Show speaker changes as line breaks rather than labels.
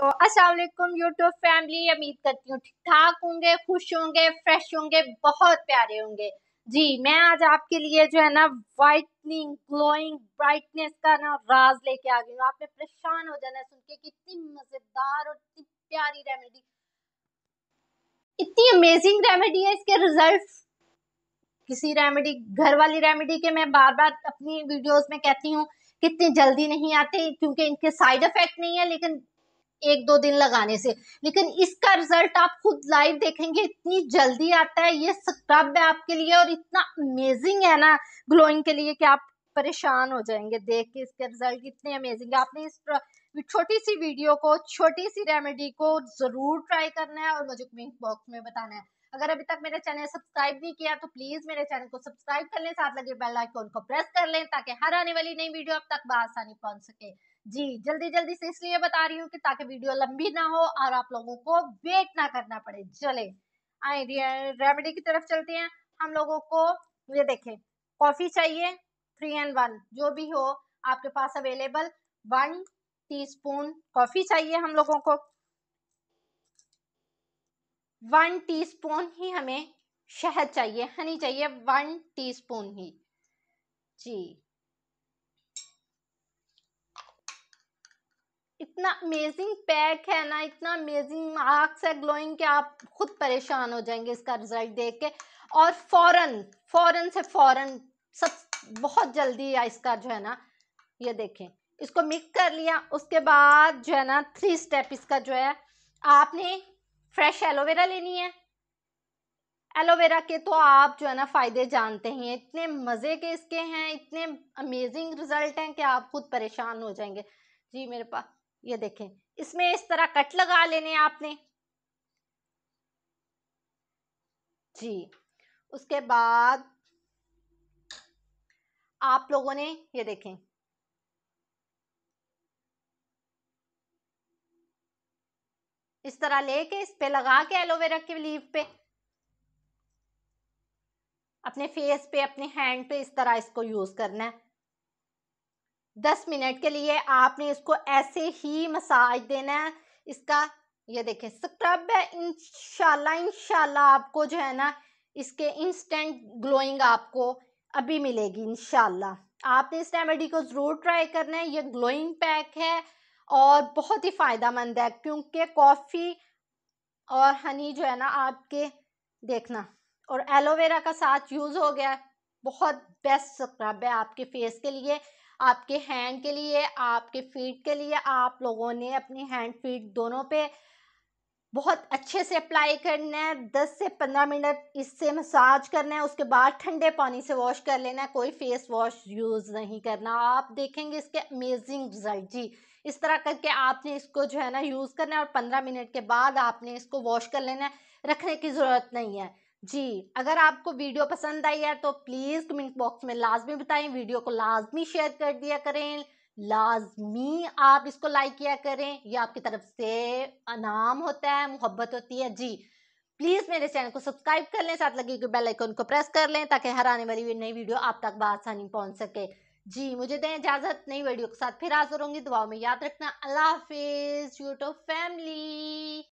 तो अस्सलाम वालेकुम यूट्यूब फैमिली उम्मीद करती हूँ ठीक ठाक होंगे खुश होंगे फ्रेश होंगे बहुत प्यारे होंगे जी मैं आज आपके लिए जो है ना वाइटनिंग ग्लोइंग ब्राइटनेस का ना राज लेके आ गई हूँ आपने परेशान हो जाना सुन के कितनी मज़ेदार और इतनी प्यारी रेमेडी इतनी अमेजिंग रेमेडी है इसके रिजल्ट किसी रेमेडी घर वाली रेमेडी के मैं बार बार अपनी वीडियोज में कहती हूँ कितनी जल्दी नहीं आते क्योंकि इनके साइड इफेक्ट नहीं है लेकिन एक दो दिन लगाने से लेकिन इसका रिजल्ट आप खुद लाइव देखेंगे इतनी जल्दी आता है ये स्क्रब है आपके लिए और इतना अमेजिंग है ना ग्लोइंग के लिए कि आप परेशान हो जाएंगे देख के इसके रिजल्ट इतने अमेजिंग है आपने इस छोटी सी वीडियो को छोटी सी रेमेडी को जरूर ट्राई करना है और मुझे कमेंट बॉक्स में बताना है अगर अभी तक मेरे चैनल सब्सक्राइब नहीं किया तो प्लीज मेरे चैनल को सब्सक्राइब कर लें साथ लगे बेल आइकन को प्रेस कर लें ताकि हर आने वाली नई वीडियो अब तक आसानी पहुंच सके जी जल्दी जल्दी से इसलिए बता रही हूँ कि ताकि वीडियो लंबी ना हो और आप लोगों को वेट ना करना पड़े चले आइडिया रेमेडी की तरफ चलते हैं हम लोगों को ये देखें कॉफी चाहिए थ्री एंड वन जो भी हो आपके पास अवेलेबल वन टीस्पून कॉफी चाहिए हम लोगों को वन टीस्पून ही हमें शहद चाहिए हनी चाहिए वन टीस्पून ही जी इतना अमेजिंग पैक है ना इतना अमेजिंग मार्क्स है ग्लोइंग के आप खुद परेशान हो जाएंगे इसका रिजल्ट देख के और फौरन फौरन से फौरन सब बहुत जल्दी इसका जो है ना ये देखें इसको मिक्स कर लिया उसके बाद जो है ना थ्री स्टेप इसका जो है आपने फ्रेश एलोवेरा लेनी है एलोवेरा के तो आप जो है ना फ़ायदे जानते हैं इतने मज़े के इसके हैं इतने अमेजिंग रिजल्ट हैं कि आप खुद परेशान हो जाएंगे जी मेरे पास ये देखें इसमें इस तरह कट लगा लेने आपने जी उसके बाद आप लोगों ने ये देखें इस तरह लेके इस पे लगा के एलोवेरा के लीव पे अपने फेस पे अपने हैंड पे इस तरह इसको यूज करना है दस मिनट के लिए आपने इसको ऐसे ही मसाज देना है इसका ये देखें स्क्रब है इनशाला इनशाला आपको जो है ना इसके इंस्टेंट ग्लोइंग आपको अभी मिलेगी इनशाला आपने इस रेमेडी को ज़रूर ट्राई करना है ये ग्लोइंग पैक है और बहुत ही फ़ायदा मंद है क्योंकि कॉफ़ी और हनी जो है ना आपके देखना और एलोवेरा का साथ यूज़ हो गया बहुत बेस्ट स्क्रब है आपके फेस के लिए आपके हैंड के लिए आपके फीट के लिए आप लोगों ने अपने हैंड फीट दोनों पे बहुत अच्छे से अप्लाई करना है 10 से 15 मिनट इससे मसाज करना है उसके बाद ठंडे पानी से वॉश कर लेना है कोई फेस वॉश यूज़ नहीं करना आप देखेंगे इसके अमेजिंग रिजल्ट जी इस तरह करके आपने इसको जो है ना यूज़ करना है और 15 मिनट के बाद आपने इसको वॉश कर लेना है रखने की ज़रूरत नहीं है जी अगर आपको वीडियो पसंद आई है तो प्लीज कमेंट बॉक्स में लाजमी बताएं वीडियो को लाजमी शेयर कर दिया करें लाजमी आप इसको लाइक किया करें यह आपकी तरफ से अनाम होता है मोहब्बत होती है जी प्लीज मेरे चैनल को सब्सक्राइब कर लें साथ लगी बेल आइकन को प्रेस कर लें ताकि हर आने वाली नई वीडियो आप तक बसानी पहुंच सके जी मुझे दें इजाजत नई वीडियो के साथ फिर हाजिर होंगी दुआ में याद रखना अल्लाह हाफिज यूट्यूब फैमिली